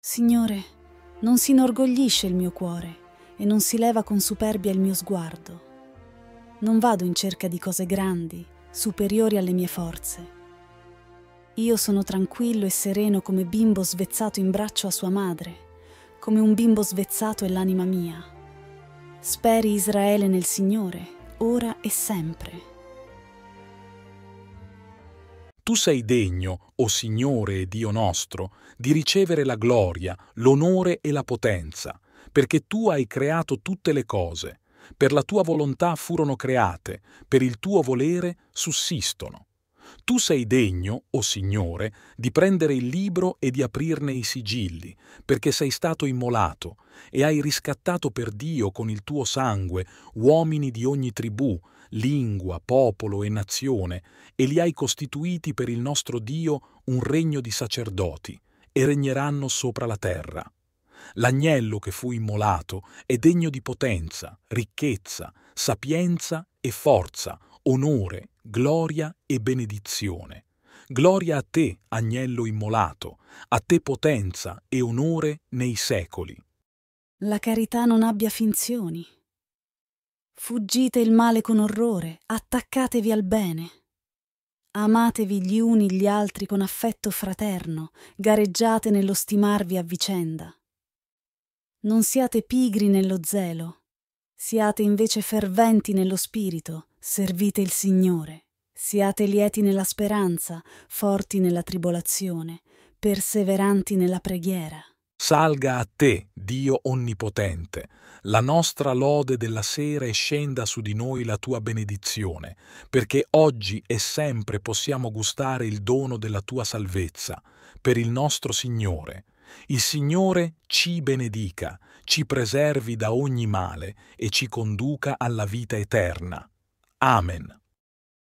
Signore, non si inorgoglisce il mio cuore e non si leva con superbia il mio sguardo. Non vado in cerca di cose grandi, superiori alle mie forze. Io sono tranquillo e sereno come bimbo svezzato in braccio a sua madre, come un bimbo svezzato è l'anima mia. Speri Israele nel Signore, ora e sempre tu sei degno, o Signore e Dio nostro, di ricevere la gloria, l'onore e la potenza, perché tu hai creato tutte le cose, per la tua volontà furono create, per il tuo volere sussistono. Tu sei degno, o Signore, di prendere il libro e di aprirne i sigilli, perché sei stato immolato e hai riscattato per Dio con il tuo sangue uomini di ogni tribù, lingua, popolo e nazione, e li hai costituiti per il nostro Dio un regno di sacerdoti, e regneranno sopra la terra. L'agnello che fu immolato è degno di potenza, ricchezza, sapienza e forza, onore, gloria e benedizione. Gloria a te, agnello immolato, a te potenza e onore nei secoli. La carità non abbia finzioni. Fuggite il male con orrore, attaccatevi al bene. Amatevi gli uni gli altri con affetto fraterno, gareggiate nello stimarvi a vicenda. Non siate pigri nello zelo, siate invece ferventi nello spirito, servite il Signore. Siate lieti nella speranza, forti nella tribolazione, perseveranti nella preghiera. Salga a te, Dio Onnipotente, la nostra lode della sera e scenda su di noi la tua benedizione, perché oggi e sempre possiamo gustare il dono della tua salvezza, per il nostro Signore. Il Signore ci benedica, ci preservi da ogni male e ci conduca alla vita eterna. Amen.